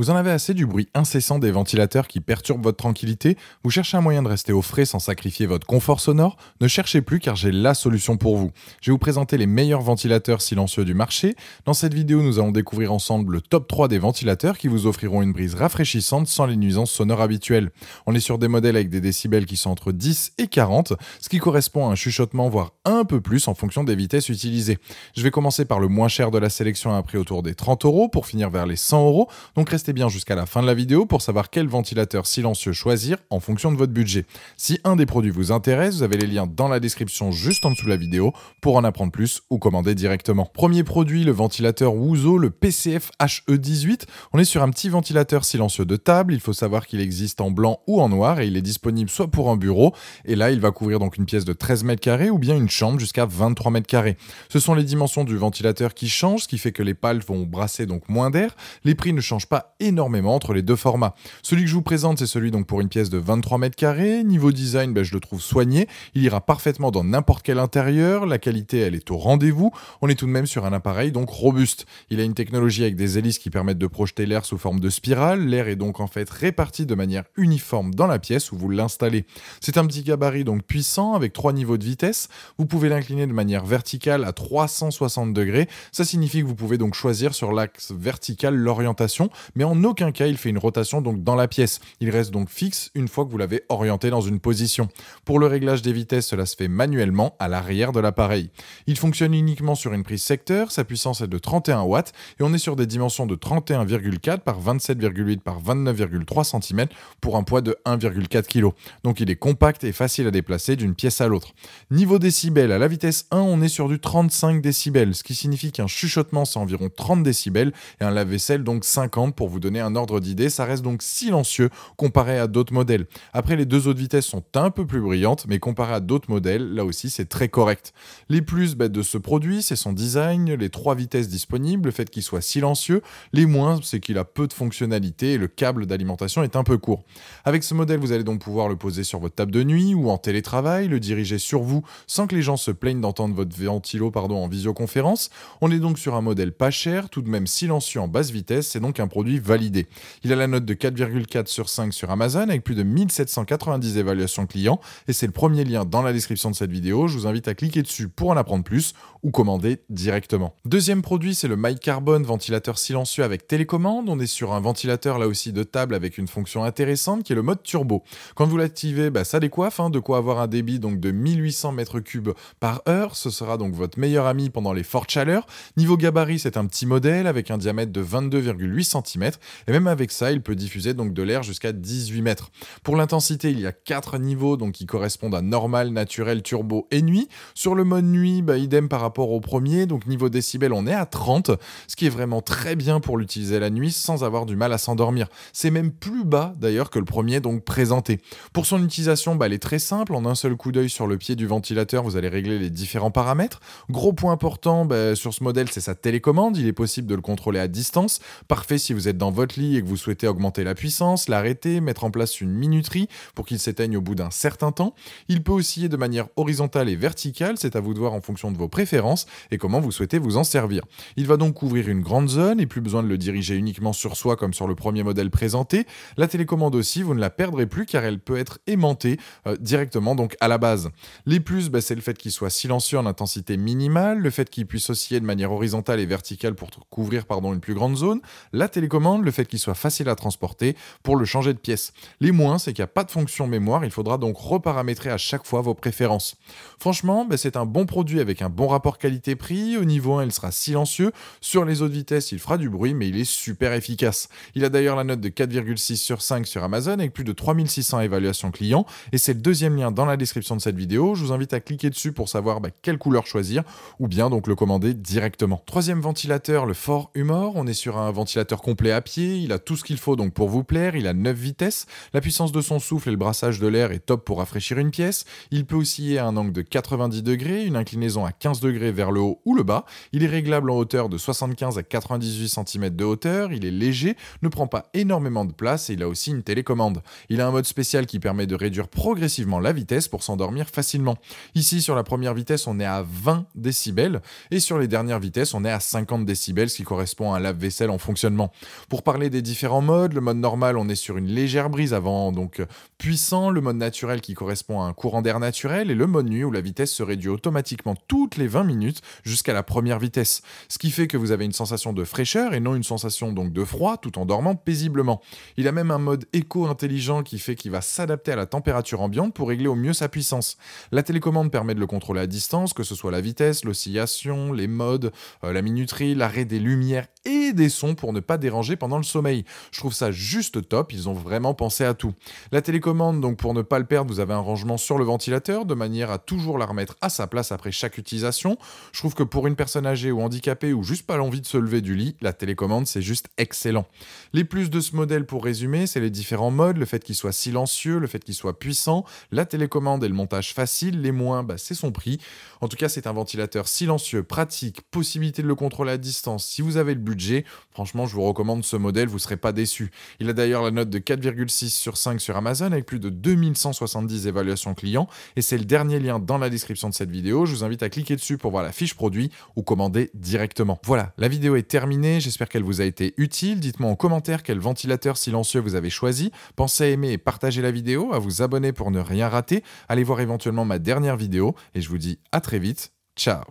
Vous en avez assez du bruit incessant des ventilateurs qui perturbent votre tranquillité Vous cherchez un moyen de rester au frais sans sacrifier votre confort sonore Ne cherchez plus car j'ai la solution pour vous. Je vais vous présenter les meilleurs ventilateurs silencieux du marché. Dans cette vidéo, nous allons découvrir ensemble le top 3 des ventilateurs qui vous offriront une brise rafraîchissante sans les nuisances sonores habituelles. On est sur des modèles avec des décibels qui sont entre 10 et 40, ce qui correspond à un chuchotement voire un peu plus en fonction des vitesses utilisées. Je vais commencer par le moins cher de la sélection à un prix autour des 30 euros pour finir vers les 100 euros, donc restez bien jusqu'à la fin de la vidéo pour savoir quel ventilateur silencieux choisir en fonction de votre budget. Si un des produits vous intéresse, vous avez les liens dans la description juste en dessous de la vidéo pour en apprendre plus ou commander directement. Premier produit, le ventilateur Wuzo, le PCF HE18. On est sur un petit ventilateur silencieux de table, il faut savoir qu'il existe en blanc ou en noir et il est disponible soit pour un bureau, et là il va couvrir donc une pièce de 13 mètres carrés ou bien une chambre jusqu'à 23 mètres carrés. Ce sont les dimensions du ventilateur qui changent, ce qui fait que les pales vont brasser donc moins d'air. Les prix ne changent pas énormément entre les deux formats. Celui que je vous présente, c'est celui donc pour une pièce de 23 mètres carrés. Niveau design, ben, je le trouve soigné. Il ira parfaitement dans n'importe quel intérieur. La qualité, elle est au rendez-vous. On est tout de même sur un appareil donc robuste. Il a une technologie avec des hélices qui permettent de projeter l'air sous forme de spirale. L'air est donc en fait réparti de manière uniforme dans la pièce où vous l'installez. C'est un petit gabarit donc puissant avec trois niveaux de vitesse. Vous pouvez l'incliner de manière verticale à 360 degrés. Ça signifie que vous pouvez donc choisir sur l'axe vertical l'orientation, mais aucun cas il fait une rotation donc dans la pièce. Il reste donc fixe une fois que vous l'avez orienté dans une position. Pour le réglage des vitesses, cela se fait manuellement à l'arrière de l'appareil. Il fonctionne uniquement sur une prise secteur, sa puissance est de 31 watts et on est sur des dimensions de 31,4 par 27,8 par 29,3 cm pour un poids de 1,4 kg. Donc il est compact et facile à déplacer d'une pièce à l'autre. Niveau décibels, à la vitesse 1, on est sur du 35 décibels, ce qui signifie qu'un chuchotement c'est environ 30 décibels et un lave-vaisselle donc 50 pour vous donner un ordre d'idée, ça reste donc silencieux comparé à d'autres modèles. Après, les deux autres vitesses sont un peu plus brillantes, mais comparé à d'autres modèles, là aussi c'est très correct. Les plus bêtes de ce produit, c'est son design, les trois vitesses disponibles, le fait qu'il soit silencieux, les moins, c'est qu'il a peu de fonctionnalités et le câble d'alimentation est un peu court. Avec ce modèle, vous allez donc pouvoir le poser sur votre table de nuit ou en télétravail, le diriger sur vous sans que les gens se plaignent d'entendre votre ventilo pardon, en visioconférence. On est donc sur un modèle pas cher, tout de même silencieux en basse vitesse, c'est donc un produit validé. Il a la note de 4,4 sur 5 sur Amazon avec plus de 1790 évaluations clients et c'est le premier lien dans la description de cette vidéo. Je vous invite à cliquer dessus pour en apprendre plus ou commander directement. Deuxième produit, c'est le Carbon ventilateur silencieux avec télécommande. On est sur un ventilateur là aussi de table avec une fonction intéressante qui est le mode turbo. Quand vous l'activez, bah, ça décoiffe, hein. de quoi avoir un débit donc de 1800 m3 par heure. Ce sera donc votre meilleur ami pendant les fortes chaleurs. Niveau gabarit, c'est un petit modèle avec un diamètre de 22,8 cm et même avec ça, il peut diffuser donc de l'air jusqu'à 18 mètres. Pour l'intensité, il y a 4 niveaux donc qui correspondent à normal, naturel, turbo et nuit. Sur le mode nuit, bah, idem par rapport au premier. Donc niveau décibel, on est à 30, ce qui est vraiment très bien pour l'utiliser la nuit sans avoir du mal à s'endormir. C'est même plus bas d'ailleurs que le premier donc présenté. Pour son utilisation, bah, elle est très simple. En un seul coup d'œil sur le pied du ventilateur, vous allez régler les différents paramètres. Gros point important bah, sur ce modèle, c'est sa télécommande. Il est possible de le contrôler à distance. Parfait si vous êtes dans votre lit et que vous souhaitez augmenter la puissance, l'arrêter, mettre en place une minuterie pour qu'il s'éteigne au bout d'un certain temps. Il peut osciller de manière horizontale et verticale, c'est à vous de voir en fonction de vos préférences et comment vous souhaitez vous en servir. Il va donc couvrir une grande zone et plus besoin de le diriger uniquement sur soi comme sur le premier modèle présenté. La télécommande aussi, vous ne la perdrez plus car elle peut être aimantée euh, directement donc à la base. Les plus, bah, c'est le fait qu'il soit silencieux en intensité minimale, le fait qu'il puisse osciller de manière horizontale et verticale pour couvrir pardon, une plus grande zone. La télécommande le fait qu'il soit facile à transporter pour le changer de pièce. Les moins, c'est qu'il n'y a pas de fonction mémoire, il faudra donc reparamétrer à chaque fois vos préférences. Franchement, ben, c'est un bon produit avec un bon rapport qualité-prix. Au niveau 1, il sera silencieux. Sur les autres vitesses, il fera du bruit, mais il est super efficace. Il a d'ailleurs la note de 4,6 sur 5 sur Amazon avec plus de 3600 évaluations clients. Et c'est le deuxième lien dans la description de cette vidéo. Je vous invite à cliquer dessus pour savoir ben, quelle couleur choisir ou bien donc le commander directement. Troisième ventilateur, le Fort Humor. On est sur un ventilateur complet pied, il a tout ce qu'il faut donc pour vous plaire, il a 9 vitesses, la puissance de son souffle et le brassage de l'air est top pour rafraîchir une pièce, il peut osciller à un angle de 90 degrés, une inclinaison à 15 degrés vers le haut ou le bas, il est réglable en hauteur de 75 à 98 cm de hauteur, il est léger, ne prend pas énormément de place et il a aussi une télécommande. Il a un mode spécial qui permet de réduire progressivement la vitesse pour s'endormir facilement. Ici sur la première vitesse on est à 20 décibels et sur les dernières vitesses on est à 50 décibels ce qui correspond à un lave-vaisselle en fonctionnement. Pour parler des différents modes, le mode normal, on est sur une légère brise avant, donc euh, puissant, le mode naturel qui correspond à un courant d'air naturel, et le mode nuit où la vitesse se réduit automatiquement toutes les 20 minutes jusqu'à la première vitesse. Ce qui fait que vous avez une sensation de fraîcheur et non une sensation donc de froid tout en dormant paisiblement. Il a même un mode éco intelligent qui fait qu'il va s'adapter à la température ambiante pour régler au mieux sa puissance. La télécommande permet de le contrôler à distance, que ce soit la vitesse, l'oscillation, les modes, euh, la minuterie, l'arrêt des lumières et des sons pour ne pas déranger pendant le sommeil. Je trouve ça juste top, ils ont vraiment pensé à tout. La télécommande, donc pour ne pas le perdre, vous avez un rangement sur le ventilateur de manière à toujours la remettre à sa place après chaque utilisation. Je trouve que pour une personne âgée ou handicapée ou juste pas l'envie de se lever du lit, la télécommande c'est juste excellent. Les plus de ce modèle pour résumer, c'est les différents modes, le fait qu'il soit silencieux, le fait qu'il soit puissant, la télécommande et le montage facile, les moins, bah, c'est son prix. En tout cas, c'est un ventilateur silencieux, pratique, possibilité de le contrôler à distance si vous avez le budget Franchement, je vous recommande ce modèle, vous ne serez pas déçu Il a d'ailleurs la note de 4,6 sur 5 sur Amazon avec plus de 2170 évaluations clients et c'est le dernier lien dans la description de cette vidéo. Je vous invite à cliquer dessus pour voir la fiche produit ou commander directement. Voilà, la vidéo est terminée, j'espère qu'elle vous a été utile. Dites-moi en commentaire quel ventilateur silencieux vous avez choisi. Pensez à aimer et partager la vidéo, à vous abonner pour ne rien rater. Allez voir éventuellement ma dernière vidéo et je vous dis à très vite. Ciao